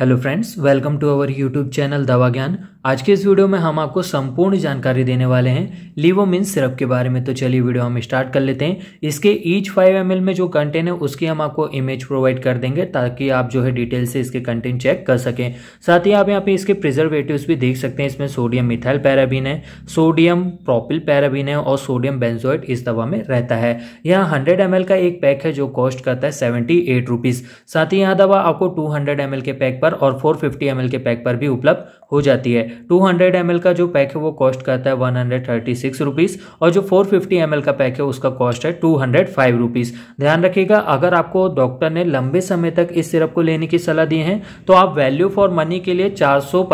Hello friends, welcome to our YouTube channel Davagyan. आज के इस वीडियो में हम आपको संपूर्ण जानकारी देने वाले हैं लीवोमिन सिरप के बारे में तो चलिए वीडियो हम स्टार्ट कर लेते हैं इसके ईच फाइव एम में जो कंटेंट है उसकी हम आपको इमेज प्रोवाइड कर देंगे ताकि आप जो है डिटेल से इसके कंटेंट चेक कर सकें साथ ही आप यहाँ पे इसके प्रिजर्वेटिव भी देख सकते हैं इसमें सोडियम मिथाइल पैराबीन है सोडियम प्रोपिल पैराबीन है और सोडियम बेन्जोइट इस दवा में रहता है यहाँ हंड्रेड एम का एक पैक है जो कॉस्ट करता है सेवेंटी एट रुपीज़ साथ ही यहाँ दवा आपको टू हंड्रेड एम के पैक पर और फोर फिफ्टी एम के पैक पर भी उपलब्ध हो जाती है टू हंड्रेड एम का जो पैक है वो कॉस्ट करता है one hundred thirty six rupees और जो फोर फिफ्टी एम का पैक है उसका कॉस्ट है टू हंड्रेड फाइव रुपीज़ ध्यान रखिएगा अगर आपको डॉक्टर ने लंबे समय तक इस सिरप को लेने की सलाह दी है तो आप वैल्यू फॉर मनी के लिए चार सौ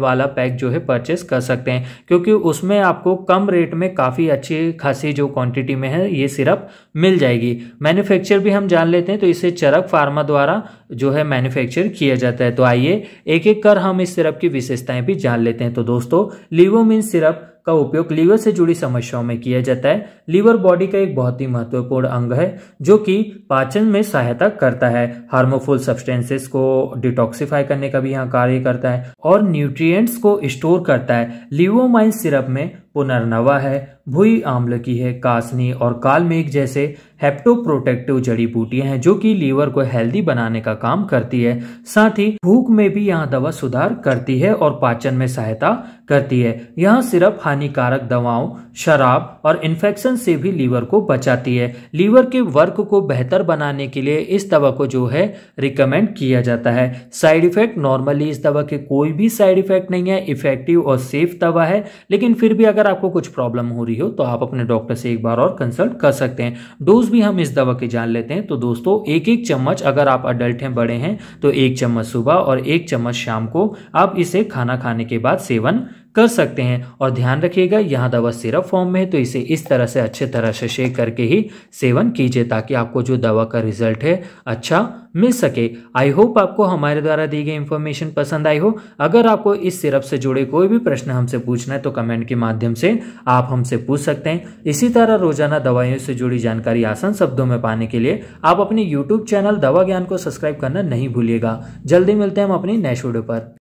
वाला पैक जो है परचेस कर सकते हैं क्योंकि उसमें आपको कम रेट में काफ़ी अच्छी खासी जो क्वांटिटी में है ये सिरप मिल जाएगी मैन्युफैक्चर भी हम जान लेते हैं तो इसे चरक फार्मा द्वारा जो है मैन्युफैक्चर किया जाता है तो आइए एक एक कर हम इस सिरप की विशेषताएं भी जान लेते हैं तो दोस्तों लिवोमिन सिरप का उपयोग लीवर से जुड़ी समस्याओं में किया जाता है लीवर बॉडी का एक बहुत ही महत्वपूर्ण अंग है जो कि पाचन में सहायता करता है हार्मोफुल सब्सटेंसेस को डिटॉक्सिफाई करने का भी यहाँ कार्य करता है और न्यूट्रिएंट्स को स्टोर करता है लिवोमाइन सिरप में पुनर्नवा है भुई आम्ल की है कासनी और कालमेघ जैसे हेप्टोप्रोटेक्टिव जड़ी बूटियां हैं जो कि लीवर को हेल्दी बनाने का काम करती है साथ ही भूख में भी यहाँ दवा सुधार करती है और पाचन में सहायता करती है यहाँ सिर्फ हानिकारक दवाओं शराब और इन्फेक्शन से भी लीवर को बचाती है लीवर के वर्क को बेहतर बनाने के लिए इस दवा को जो है रिकमेंड किया जाता है साइड इफेक्ट नॉर्मली इस दवा के कोई भी साइड इफेक्ट नहीं है इफेक्टिव और सेफ दवा है लेकिन फिर भी अगर अगर आपको कुछ प्रॉब्लम हो रही हो तो आप अपने डॉक्टर से एक बार और कंसल्ट कर सकते हैं डोज भी हम इस दवा के जान लेते हैं तो दोस्तों एक एक चम्मच अगर आप अडल्ट हैं बड़े हैं तो एक चम्मच सुबह और एक चम्मच शाम को आप इसे खाना खाने के बाद सेवन कर सकते हैं और ध्यान रखिएगा यहाँ दवा सिरप फॉर्म में है तो इसे इस तरह से अच्छे तरह से शेक करके ही सेवन कीजिए ताकि आपको जो दवा का रिजल्ट है अच्छा मिल सके आई होप आपको हमारे द्वारा दी गई इन्फॉर्मेशन पसंद आई हो अगर आपको इस सिरप से जुड़े कोई भी प्रश्न हमसे पूछना है तो कमेंट के माध्यम से आप हमसे पूछ सकते हैं इसी तरह रोजाना दवाइयों से जुड़ी जानकारी आसान शब्दों में पाने के लिए आप अपने यूट्यूब चैनल दवा ज्ञान को सब्सक्राइब करना नहीं भूलिएगा जल्दी मिलते हैं हम अपनी नेक्स्ट वीडियो पर